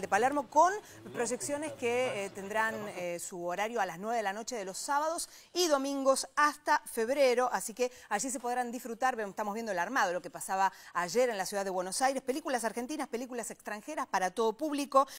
de Palermo con proyecciones que eh, tendrán eh, su horario a las 9 de la noche de los sábados y domingos hasta febrero, así que allí se podrán disfrutar, estamos viendo el armado, lo que pasaba ayer en la ciudad de Buenos Aires, películas argentinas, películas extranjeras para todo público,